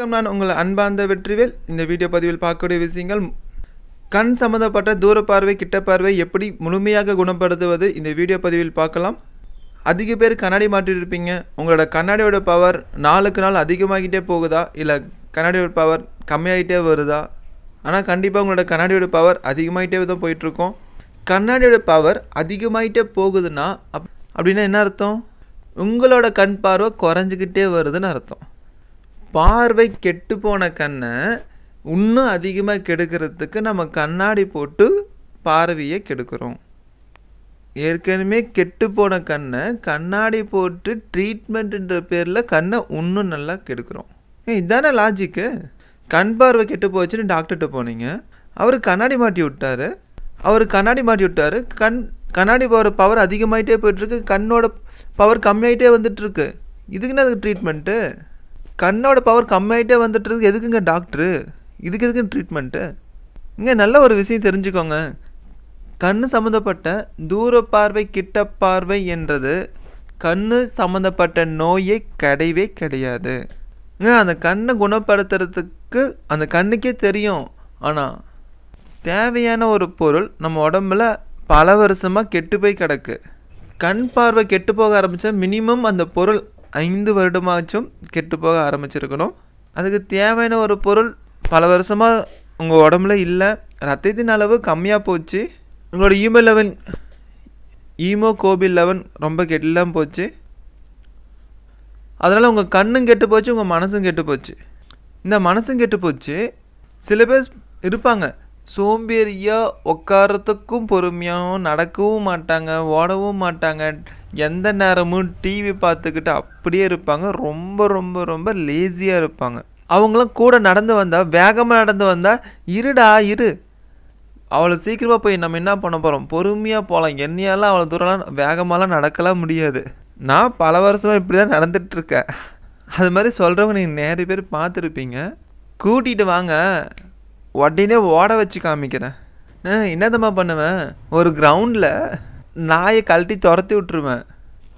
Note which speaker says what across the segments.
Speaker 1: வணக்கம் நான் உங்கள் அன்பார்ந்த வெற்றிவேல் இந்த வீடியோ பதிவில் பார்க்கக்கூடிய விஷயங்கள் கண் சம்மந்தப்பட்ட தூர பார்வை கிட்ட பார்வை எப்படி முழுமையாக குணப்படுத்துவது இந்த வீடியோ பதிவில் பார்க்கலாம் அதிக பேர் கண்ணாடி மாற்றிருப்பீங்க உங்களோட கண்ணாடியோட பவர் நாளுக்கு நாள் அதிகமாகிட்டே போகுதா இல்லை கண்ணாடியோட பவர் கம்மியாகிட்டே வருதா ஆனால் கண்டிப்பாக உங்களோட கண்ணாடியோட பவர் அதிகமாகிட்டே தான் போயிட்டுருக்கோம் கண்ணாடியோட பவர் அதிகமாகிட்டே போகுதுன்னா அப் அப்படின்னா என்ன அர்த்தம் உங்களோட கண் பார்வை குறைஞ்சிக்கிட்டே வருதுன்னு அர்த்தம் பார்வை கெட்டு போன கண்ணை இன்னும் அதிகமாக கெடுக்கிறதுக்கு நம்ம கண்ணாடி போட்டு பார்வையை கெடுக்கிறோம் ஏற்கனவே கெட்டு போன கண்ணை கண்ணாடி போட்டு ட்ரீட்மெண்ட்டுன்ற பேரில் கண்ணை இன்னும் நல்லா கெடுக்கிறோம் இதுதானே லாஜிக்கு கண் பார்வை கெட்டு போச்சுன்னு டாக்டர்கிட்ட போனீங்க அவர் கண்ணாடி மாட்டி விட்டார் அவர் கண்ணாடி மாட்டி விட்டார் கண் கண்ணாடி பவர் பவர் அதிகமாகிட்டே போயிட்டுருக்கு கண்ணோட பவர் கம்மியாகிட்டே வந்துட்டுருக்கு இதுக்குன்னு அதுக்கு ட்ரீட்மெண்ட்டு கண்ணோட பவர் கம்மியாகிட்டே வந்துட்டு இருக்கு எதுக்குங்க டாக்டரு இதுக்கு எதுக்குங்க ட்ரீட்மெண்ட்டு இங்கே நல்ல ஒரு விஷயம் தெரிஞ்சுக்கோங்க கண் சம்மந்தப்பட்ட தூர பார்வை கிட்ட பார்வை என்றது கண் சம்மந்தப்பட்ட நோயே கிடையவே கிடையாது அந்த கண்ணை குணப்படுத்துறதுக்கு அந்த கண்ணுக்கே தெரியும் ஆனால் தேவையான ஒரு பொருள் நம்ம உடம்புல பல வருஷமாக கெட்டு போய் கிடக்கு கண் பார்வை கெட்டு போக ஆரம்பித்தா மினிமம் அந்த பொருள் ஐந்து வருடமாச்சும் கெட்டு போக ஆரம்பிச்சிருக்கணும் அதுக்கு தேவையான ஒரு பொருள் பல வருஷமாக உங்கள் உடம்புல இல்லை ரத்தத்தின் அளவு கம்மியாக போச்சு உங்களோட hemo level hemoglobin level ரொம்ப கெட்டுலாம் போச்சு அதனால் உங்கள் கண்ணும் கெட்டு போச்சு உங்கள் மனசும் கெட்டு போச்சு இந்த மனசும் கெட்டு போச்சு சில பேர் இருப்பாங்க சோம்பேறியாக உட்காரத்துக்கும் பொறுமையாகவும் நடக்கவும் மாட்டாங்க ஓடவும் மாட்டாங்க எந்த நேரமும் டிவி பார்த்துக்கிட்டு அப்படியே இருப்பாங்க ரொம்ப ரொம்ப ரொம்ப லேசியாக இருப்பாங்க அவங்களாம் கூட நடந்து வந்தால் வேகமாக நடந்து வந்தால் இருடா இரு அவ்வளோ சீக்கிரமாக போய் நம்ம என்ன பண்ண போகிறோம் பொறுமையாக போகலாம் என்னையாலாம் அவ்வளோ தூரம்லாம் வேகமாலாம் நடக்கலாம் முடியாது நான் பல வருஷமாக இப்படி தான் நடந்துகிட்ருக்கேன் அது மாதிரி சொல்கிறவங்க நீங்கள் நிறைய பேர் பார்த்துருப்பீங்க கூட்டிகிட்டு வாங்க உடனே ஓட வச்சு காமிக்கிறேன் என்னதம்மா பண்ணுவேன் ஒரு கிரவுண்டில் நாயை கழட்டி துரத்தி விட்டுருவேன்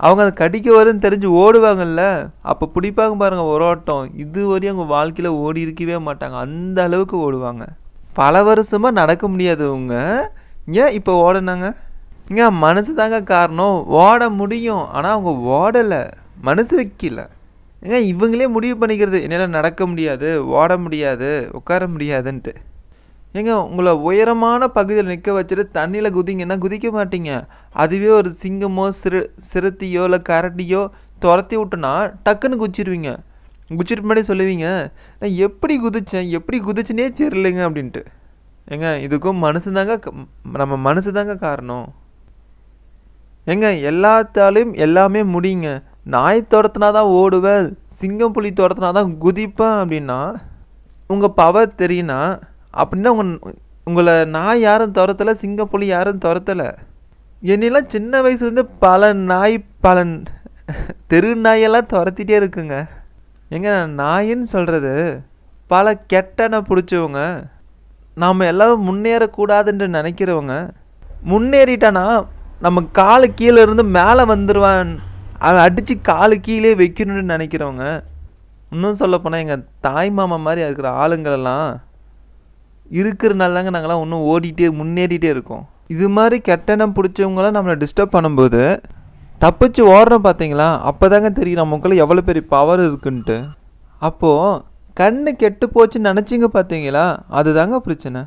Speaker 1: அவங்க அதை கடிக்க வரும்னு தெரிஞ்சு ஓடுவாங்கல்ல அப்போ பிடிப்பாங்க பாருங்கள் ஒரு ஓட்டம் இது வரையும் அவங்க வாழ்க்கையில் ஓடி இருக்கவே மாட்டாங்க அந்த அளவுக்கு ஓடுவாங்க பல வருஷமாக நடக்க முடியாதவங்க ஏன் இப்போ ஓடனாங்க ஏங்க மனசு தாங்க காரணம் ஓட முடியும் ஆனால் அவங்க ஓடலை மனசு வைக்கல ஏங்க இவங்களே முடிவு பண்ணிக்கிறது என்னால் நடக்க முடியாது ஓட முடியாது உட்கார முடியாதுன்ட்டு ஏங்க உங்களை உயரமான பகுதியில் நிற்க வச்சுட்டு தண்ணியில் குதிங்கன்னா குதிக்க மாட்டீங்க அதுவே ஒரு சிங்கமோ சிறு சிறுத்தையோ இல்லை கரட்டியோ துரத்தி விட்டுனா டக்குன்னு குதிச்சிருவீங்க குச்சிட்டு மாதிரி சொல்லுவீங்க நான் எப்படி குதித்தேன் எப்படி குதிச்சுனே தெரிலங்க அப்படின்ட்டு ஏங்க இதுக்கும் மனசு தாங்க நம்ம மனசு தாங்க காரணம் ஏங்க எல்லாத்தாலையும் எல்லாமே முடியுங்க நாய் துரத்துனா தான் ஓடுவேன் சிங்கம் புலி துரத்துனா தான் குதிப்பேன் அப்படின்னா உங்கள் பவர் தெரியுன்னா அப்படின்னா உங்கள் உங்களை நான் யாரும் துரத்தலை புலி யாரும் துரத்தலை என்னெல்லாம் சின்ன வயசுலேருந்து பல நாய் பல தெரு நாயெல்லாம் துரத்திட்டே இருக்குங்க எங்க நாயின்னு சொல்கிறது பல கெட்டனை பிடிச்சவங்க நாம் எல்லோரும் முன்னேறக்கூடாதுன்னு நினைக்கிறவங்க முன்னேறிட்டானா நம்ம காலு கீழே இருந்து மேலே வந்துடுவான் அவன் அடித்து காலு கீழே வைக்கணும்னு நினைக்கிறவங்க இன்னும் சொல்லப்போனால் எங்கள் தாய் மாமா மாதிரி இருக்கிற ஆளுங்களெல்லாம் இருக்கிறனால தாங்க நாங்களாம் ஒன்றும் ஓடிட்டே முன்னேறிட்டே இருக்கோம் இது மாதிரி கெட்டனம் பிடிச்சவங்களாம் நம்மளை டிஸ்டர்ப் பண்ணும்போது தப்பிச்சு ஓடுறோம் பார்த்தீங்களா அப்போ தாங்க தெரியும் நமக்குள்ளே எவ்வளோ பெரிய பவர் இருக்குன்ட்டு அப்போது கண்ணு கெட்டு போச்சுன்னு நினச்சிங்க பார்த்தீங்களா அதுதாங்க பிரச்சனை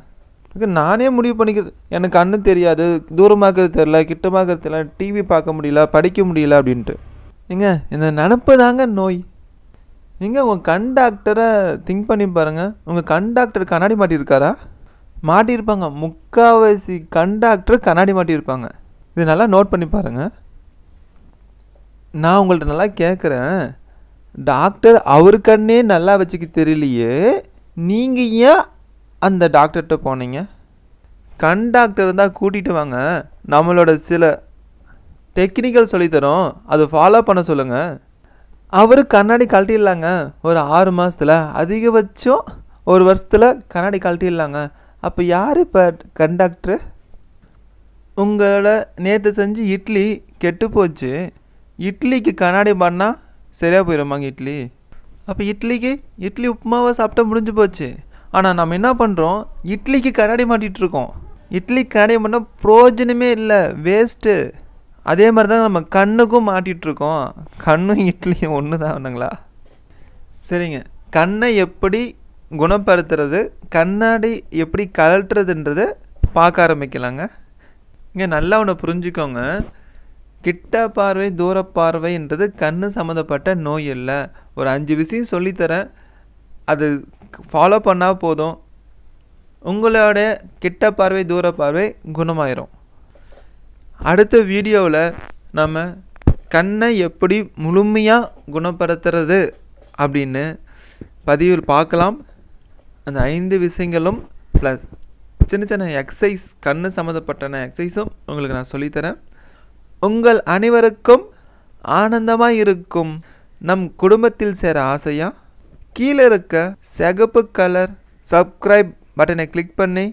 Speaker 1: நானே முடிவு பண்ணிக்கிறது எனக்கு கண்ணு தெரியாது தூரமாக இருக்கிறது தெரில கிட்டமாக இருக்கிறது தெரில டிவி பார்க்க முடியல படிக்க முடியல அப்படின்ட்டு ஏங்க இந்த நினப்பு தாங்க நோய் நீங்கள் உங்கள் கண்டாக்டரை திங்க் பண்ணி பாருங்கள் உங்கள் கண்டாக்டர் கண்ணாடி மாட்டியிருக்காரா மாட்டியிருப்பாங்க முக்காவாசி கண்டாக்டர் கண்ணாடி மாட்டியிருப்பாங்க இது நல்லா நோட் பண்ணி பாருங்கள் நான் உங்கள்கிட்ட நல்லா கேட்குறேன் டாக்டர் அவரு கண்ணே நல்லா வச்சுக்க தெரியலையே நீங்கள் ஏன் அந்த டாக்டர்கிட்ட போனீங்க கண் டாக்டர் தான் கூட்டிகிட்டு வாங்க நம்மளோட சில டெக்னிக்கல் சொல்லித்தரோம் அதை ஃபாலோ பண்ண சொல்லுங்கள் அவர் கண்ணாடி கழட்டிடலாங்க ஒரு ஆறு மாதத்தில் அதிகபட்சம் ஒரு வருஷத்தில் கண்ணாடி கழட்டிடலாங்க அப்போ யார் இப்போ கண்டக்டரு உங்களோட நேற்று செஞ்சு இட்லி கெட்டு போச்சு இட்லிக்கு கண்ணாடி பண்ணால் சரியாக போயிடுமாங்க இட்லி அப்போ இட்லிக்கு இட்லி உப்புமாவை சாப்பிட்டா முடிஞ்சு போச்சு ஆனால் நம்ம என்ன பண்ணுறோம் இட்லிக்கு கண்ணாடி மாட்டிகிட்ருக்கோம் இட்லி கண்ணாடி பண்ணால் ப்ரோஜனமே இல்லை வேஸ்ட்டு அதே மாதிரி தான் நம்ம கண்ணுக்கும் மாட்டிகிட்ருக்கோம் கண்ணும் இட்லியும் ஒன்று தான் வேணுங்களா சரிங்க கண்ணை எப்படி குணப்படுத்துறது கண்ணாடி எப்படி கலட்டுறதுன்றது பார்க்க ஆரம்பிக்கலாங்க இங்கே நல்லா ஒன்று புரிஞ்சுக்கோங்க கிட்ட பார்வை தூர பார்வைன்றது கண்ணு சம்மந்தப்பட்ட நோய் இல்லை ஒரு அஞ்சு விஷயம் சொல்லித்தரேன் அது ஃபாலோ பண்ணால் போதும் உங்களோட கிட்ட பார்வை தூர பார்வை குணமாயிரும் அடுத்த வீடியோவில் நம்ம கண்ணை எப்படி முழுமையாக குணப்படுத்துறது அப்படின்னு பதிவில் பார்க்கலாம் அந்த ஐந்து விஷயங்களும் ப்ளஸ் சின்ன சின்ன எக்ஸசைஸ் கண்ணு சம்மந்தப்பட்டன எக்ஸசைஸும் உங்களுக்கு நான் சொல்லித்தரேன் உங்கள் அனைவருக்கும் ஆனந்தமாக இருக்கும் நம் குடும்பத்தில் சேர ஆசையா கீழே இருக்க சிகப்பு கலர் சப்ஸ்கிரைப் பட்டனை கிளிக் பண்ணி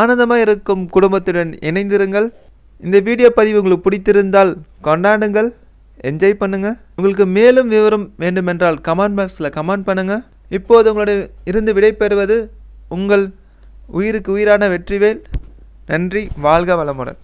Speaker 1: ஆனந்தமாக இருக்கும் குடும்பத்துடன் இணைந்திருங்கள் இந்த வீடியோ பதிவு உங்களுக்கு பிடித்திருந்தால் கொண்டாடுங்கள் என்ஜாய் பண்ணுங்கள் உங்களுக்கு மேலும் விவரம் வேண்டுமென்றால் கமெண்ட் பாக்ஸில் கமெண்ட் பண்ணுங்கள் இப்போது உங்களுடைய இருந்து விடைபெறுவது உங்கள் உயிருக்கு உயிரான வெற்றிவேல் நன்றி வாழ்க வளமுடன்